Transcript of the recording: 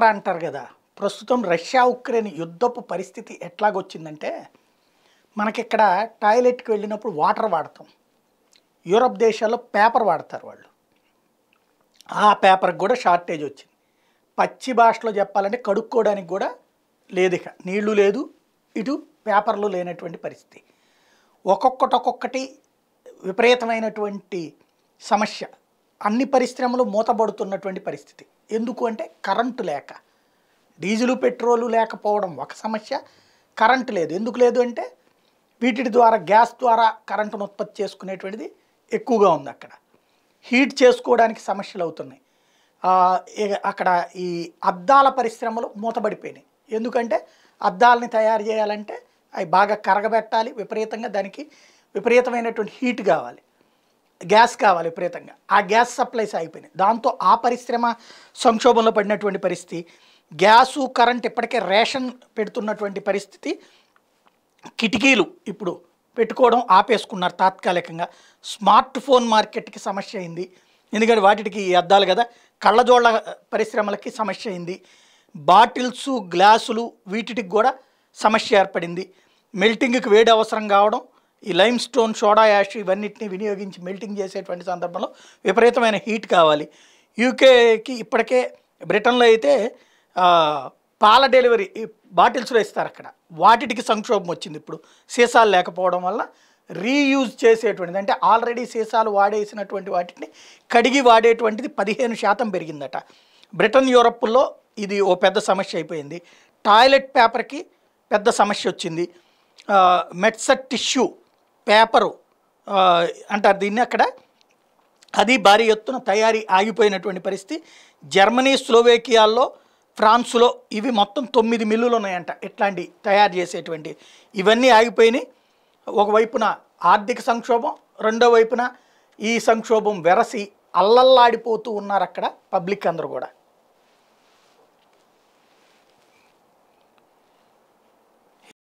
కుట్ర అంటారు కదా ప్రస్తుతం రష్యా ఉక్రెయిన్ యుద్ధపు పరిస్థితి ఎట్లాగొచ్చిందంటే మనకిక్కడ టాయిలెట్కి వెళ్ళినప్పుడు వాటర్ వాడతాం యూరప్ దేశాల్లో పేపర్ వాడతారు వాళ్ళు ఆ పేపర్కి కూడా షార్టేజ్ వచ్చింది పచ్చి భాషలో చెప్పాలంటే కడుక్కోవడానికి కూడా లేదు ఇక నీళ్లు లేదు ఇటు పేపర్లు లేనటువంటి పరిస్థితి ఒక్కొక్కటి ఒక్కొక్కటి విపరీతమైనటువంటి సమస్య అన్ని పరిశ్రమలు మూతబడుతున్నటువంటి పరిస్థితి ఎందుకు అంటే కరెంటు లేక డీజిలు పెట్రోలు లేకపోవడం ఒక సమస్య కరెంటు లేదు ఎందుకు లేదు అంటే వీటి ద్వారా గ్యాస్ ద్వారా కరెంటును ఉత్పత్తి చేసుకునేటువంటిది ఎక్కువగా ఉంది అక్కడ హీట్ చేసుకోవడానికి సమస్యలు అవుతున్నాయి అక్కడ ఈ అద్దాల పరిశ్రమలు మూతబడిపోయినాయి ఎందుకంటే అద్దాలని తయారు చేయాలంటే అవి బాగా కరగబెట్టాలి విపరీతంగా దానికి విపరీతమైనటువంటి హీట్ కావాలి గ్యాస్ కావాలి విపరీతంగా ఆ గ్యాస్ సప్లైస్ అయిపోయినాయి దాంతో ఆ పరిశ్రమ సంక్షోభంలో పడినటువంటి పరిస్థితి గ్యాసు కరెంట్ ఇప్పటికే రేషన్ పెడుతున్నటువంటి పరిస్థితి కిటికీలు ఇప్పుడు పెట్టుకోవడం ఆపేసుకున్నారు తాత్కాలికంగా స్మార్ట్ ఫోన్ మార్కెట్కి సమస్య అయింది ఎందుకంటే వాటికి అద్దాలు కదా కళ్ళజోళ్ళ పరిశ్రమలకి సమస్య అయింది బాటిల్స్ గ్లాసులు వీటికి కూడా సమస్య ఏర్పడింది మెల్టింగ్కి వేడి అవసరం కావడం ఈ లైమ్ స్టోన్ సోడా యాష్ ఇవన్నిటిని వినియోగించి మెల్టింగ్ చేసేటువంటి సందర్భంలో విపరీతమైన హీట్ కావాలి యూకేకి ఇప్పటికే బ్రిటన్లో అయితే పాల డెలివరీ బాటిల్స్లో ఇస్తారు అక్కడ వాటికి సంక్షోభం వచ్చింది ఇప్పుడు సీసాలు లేకపోవడం వల్ల రీయూజ్ చేసేటువంటిది అంటే ఆల్రెడీ సీసాలు వాడేసినటువంటి వాటిని కడిగి వాడేటువంటిది పదిహేను శాతం పెరిగిందట బ్రిటన్ యూరప్లో ఇది ఓ పెద్ద సమస్య అయిపోయింది టాయిలెట్ పేపర్కి పెద్ద సమస్య వచ్చింది మెట్సెట్ టిష్యూ పేపరు అంటారు దీన్ని అక్కడ అది భారీ ఎత్తున తయారీ ఆగిపోయినటువంటి పరిస్థితి జర్మనీ స్లోవేకియాల్లో ఫ్రాన్స్లో ఇవి మొత్తం తొమ్మిది మిల్లులు ఉన్నాయంట ఇట్లాంటి తయారు చేసేటువంటి ఇవన్నీ ఆగిపోయినాయి ఒకవైపున ఆర్థిక సంక్షోభం రెండో వైపున ఈ సంక్షోభం వెరసి అల్లల్లాడిపోతూ ఉన్నారు అక్కడ పబ్లిక్ అందరూ కూడా